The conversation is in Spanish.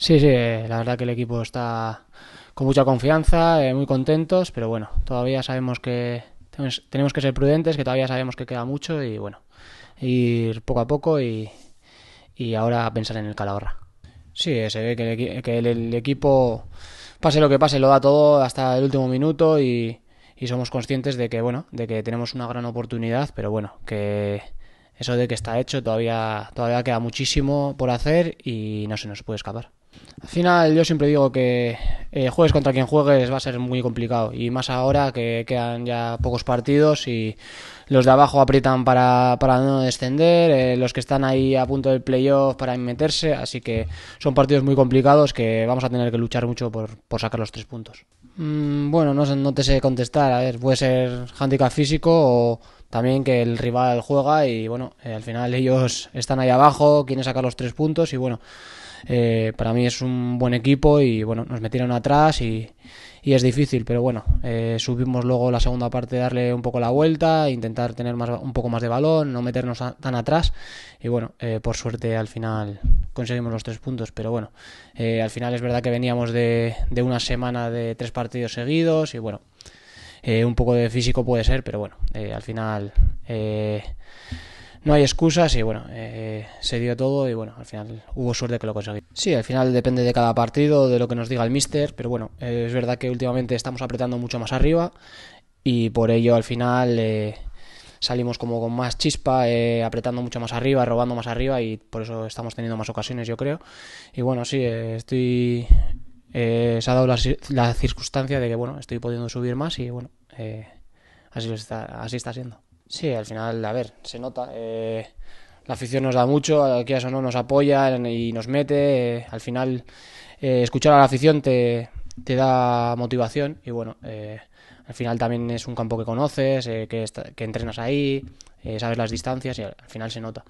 Sí, sí, la verdad que el equipo está con mucha confianza, eh, muy contentos, pero bueno, todavía sabemos que tenemos que ser prudentes, que todavía sabemos que queda mucho y bueno, ir poco a poco y, y ahora pensar en el Calahorra. Sí, se ve que, el, equipo, pase lo que pase, lo da todo hasta el último minuto y, y somos conscientes de que, bueno, de que tenemos una gran oportunidad, pero bueno, que eso de que está hecho todavía, todavía queda muchísimo por hacer y no se nos puede escapar. Al final yo siempre digo que eh, juegues contra quien juegues va a ser muy complicado y más ahora que quedan ya pocos partidos y los de abajo aprietan para, no descender, eh, los que están ahí a punto del playoff para meterse, así que son partidos muy complicados que vamos a tener que luchar mucho por, por sacar los tres puntos. Mm, bueno, no, no te sé contestar, a ver, puede ser handicap físico o también que el rival juega y bueno, eh, al final ellos están ahí abajo, quieren sacar los tres puntos y bueno, eh, para mí es un buen equipo y bueno, nos metieron atrás y, y es difícil, pero bueno, eh, subimos luego la segunda parte, darle un poco la vuelta, intentar tener más, un poco más de balón, no meternos tan atrás y bueno, por suerte al final conseguimos los tres puntos, pero bueno, al final es verdad que veníamos de, de una semana de tres partidos seguidos y bueno, eh, un poco de físico puede ser, pero bueno, eh, al final eh, no hay excusas y bueno, se dio todo y bueno, al final hubo suerte que lo conseguí. Sí, al final depende de cada partido, de lo que nos diga el mister, pero bueno, es verdad que últimamente estamos apretando mucho más arriba y por ello al final salimos como con más chispa, apretando mucho más arriba, robando más arriba y por eso estamos teniendo más ocasiones yo creo. Y bueno, sí, estoy eh, se ha dado la, circunstancia de que, bueno, estoy pudiendo subir más y, bueno, eh, así, está, así está siendo. Sí, al final, a ver, se nota. Eh, la afición nos da mucho, aquí eso no nos apoya y nos mete. al final, escuchar a la afición te, te da motivación y, bueno, al final también es un campo que conoces, que, que entrenas ahí, sabes las distancias y al final se nota.